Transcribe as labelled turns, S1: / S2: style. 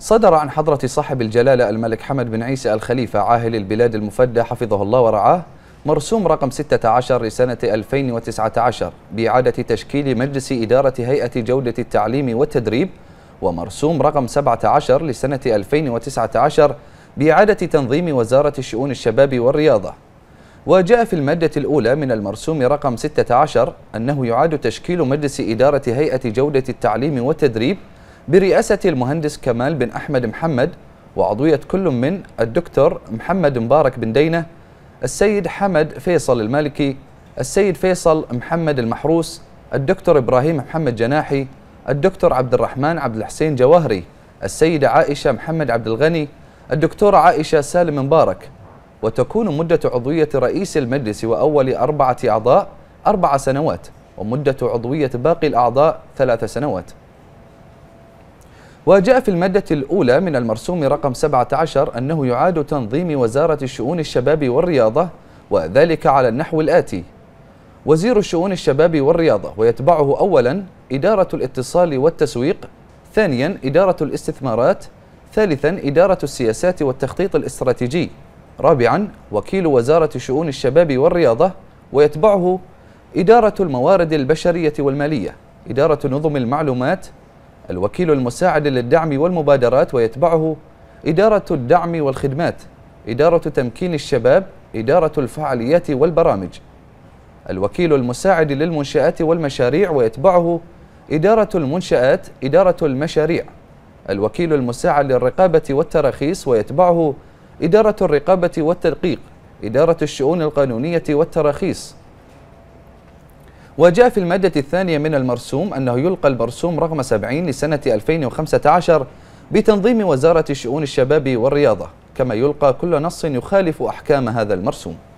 S1: صدر عن حضرة صاحب الجلالة الملك حمد بن عيسى الخليفة عاهل البلاد المفدى حفظه الله ورعاه مرسوم رقم 16 لسنة 2019 بإعادة تشكيل مجلس إدارة هيئة جودة التعليم والتدريب ومرسوم رقم 17 لسنة 2019 بإعادة تنظيم وزارة شؤون الشباب والرياضة وجاء في المادة الأولى من المرسوم رقم 16 أنه يعاد تشكيل مجلس إدارة هيئة جودة التعليم والتدريب برئاسة المهندس كمال بن أحمد محمد وعضوية كل من الدكتور محمد مبارك بن دينة السيد حمد فيصل المالكي السيد فيصل محمد المحروس الدكتور إبراهيم محمد جناحي الدكتور عبد الرحمن عبد الحسين جواهري السيدة عائشة محمد عبد الغني الدكتورة عائشة سالم مبارك وتكون مدة عضوية رئيس المجلس وأول أربعة أعضاء أربع سنوات ومدة عضوية باقي الأعضاء ثلاث سنوات وجاء في المادة الأولى من المرسوم رقم 17 أنه يعاد تنظيم وزارة الشؤون الشباب والرياضة وذلك على النحو الآتي وزير الشؤون الشباب والرياضة ويتبعه أولا إدارة الاتصال والتسويق ثانيا إدارة الاستثمارات ثالثا إدارة السياسات والتخطيط الاستراتيجي رابعا وكيل وزارة شؤون الشباب والرياضة ويتبعه إدارة الموارد البشرية والمالية إدارة نظم المعلومات الوكيل المساعد للدعم والمبادرات ويتبعه إدارة الدعم والخدمات إدارة تمكين الشباب إدارة الفعاليات والبرامج الوكيل المساعد للمنشآت والمشاريع ويتبعه إدارة المنشآت إدارة المشاريع الوكيل المساعد للرقابة والتراخيص ويتبعه إدارة الرقابة والتدقيق إدارة الشؤون القانونية والتراخيص وجاء في المادة الثانية من المرسوم أنه يلقى المرسوم رقم 70 لسنة 2015 بتنظيم وزارة شؤون الشباب والرياضة كما يلقى كل نص يخالف أحكام هذا المرسوم